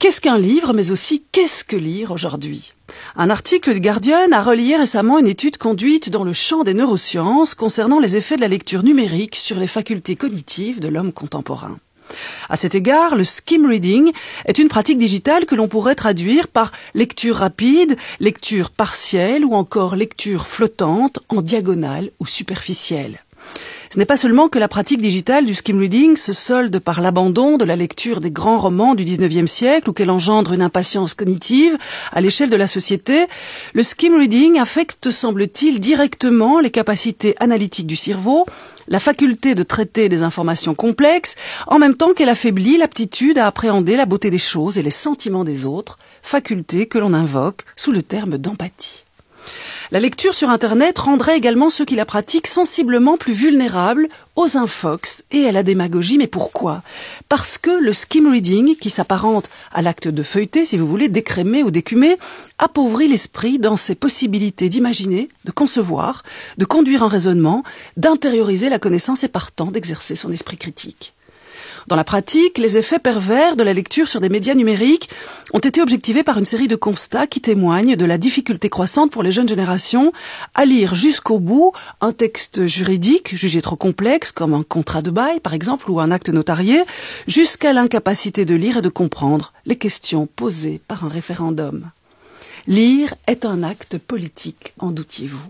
Qu'est-ce qu'un livre, mais aussi qu'est-ce que lire aujourd'hui Un article de Guardian a relié récemment une étude conduite dans le champ des neurosciences concernant les effets de la lecture numérique sur les facultés cognitives de l'homme contemporain. À cet égard, le skim reading est une pratique digitale que l'on pourrait traduire par lecture rapide, lecture partielle ou encore lecture flottante en diagonale ou superficielle. Ce n'est pas seulement que la pratique digitale du reading » se solde par l'abandon de la lecture des grands romans du 19e siècle ou qu'elle engendre une impatience cognitive à l'échelle de la société, le reading » affecte, semble-t-il, directement les capacités analytiques du cerveau, la faculté de traiter des informations complexes, en même temps qu'elle affaiblit l'aptitude à appréhender la beauté des choses et les sentiments des autres, faculté que l'on invoque sous le terme d'empathie. La lecture sur Internet rendrait également ceux qui la pratiquent sensiblement plus vulnérables aux infox et à la démagogie. Mais pourquoi Parce que le skim reading, qui s'apparente à l'acte de feuilleter, si vous voulez, d'écrémer ou d'écumer, appauvrit l'esprit dans ses possibilités d'imaginer, de concevoir, de conduire un raisonnement, d'intérioriser la connaissance et partant d'exercer son esprit critique. Dans la pratique, les effets pervers de la lecture sur des médias numériques ont été objectivés par une série de constats qui témoignent de la difficulté croissante pour les jeunes générations à lire jusqu'au bout un texte juridique jugé trop complexe, comme un contrat de bail par exemple, ou un acte notarié, jusqu'à l'incapacité de lire et de comprendre les questions posées par un référendum. Lire est un acte politique, en doutiez-vous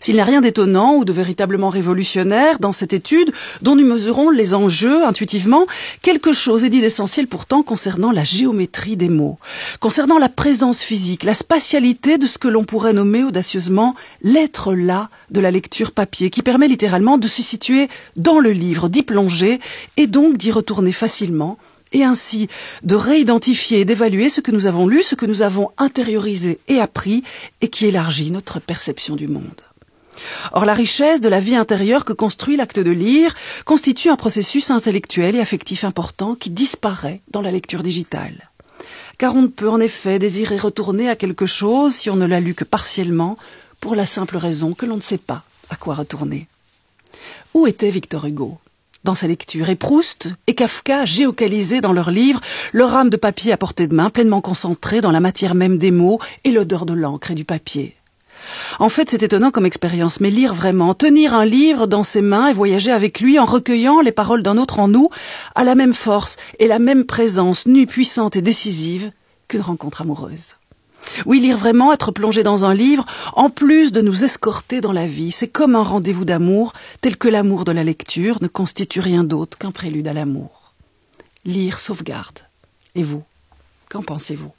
s'il n'y a rien d'étonnant ou de véritablement révolutionnaire dans cette étude, dont nous mesurons les enjeux intuitivement, quelque chose est dit d'essentiel pourtant concernant la géométrie des mots, concernant la présence physique, la spatialité de ce que l'on pourrait nommer audacieusement l'être là de la lecture papier, qui permet littéralement de se situer dans le livre, d'y plonger et donc d'y retourner facilement et ainsi de réidentifier et d'évaluer ce que nous avons lu, ce que nous avons intériorisé et appris, et qui élargit notre perception du monde. Or, la richesse de la vie intérieure que construit l'acte de lire constitue un processus intellectuel et affectif important qui disparaît dans la lecture digitale. Car on ne peut en effet désirer retourner à quelque chose si on ne l'a lu que partiellement, pour la simple raison que l'on ne sait pas à quoi retourner. Où était Victor Hugo dans sa lecture. Et Proust et Kafka, géocalisés dans leurs livres, leur âme de papier à portée de main, pleinement concentrée dans la matière même des mots et l'odeur de l'encre et du papier. En fait, c'est étonnant comme expérience, mais lire vraiment, tenir un livre dans ses mains et voyager avec lui en recueillant les paroles d'un autre en nous, a la même force et la même présence nue, puissante et décisive qu'une rencontre amoureuse. Oui, lire vraiment, être plongé dans un livre, en plus de nous escorter dans la vie, c'est comme un rendez-vous d'amour, tel que l'amour de la lecture ne constitue rien d'autre qu'un prélude à l'amour. Lire sauvegarde. Et vous, qu'en pensez-vous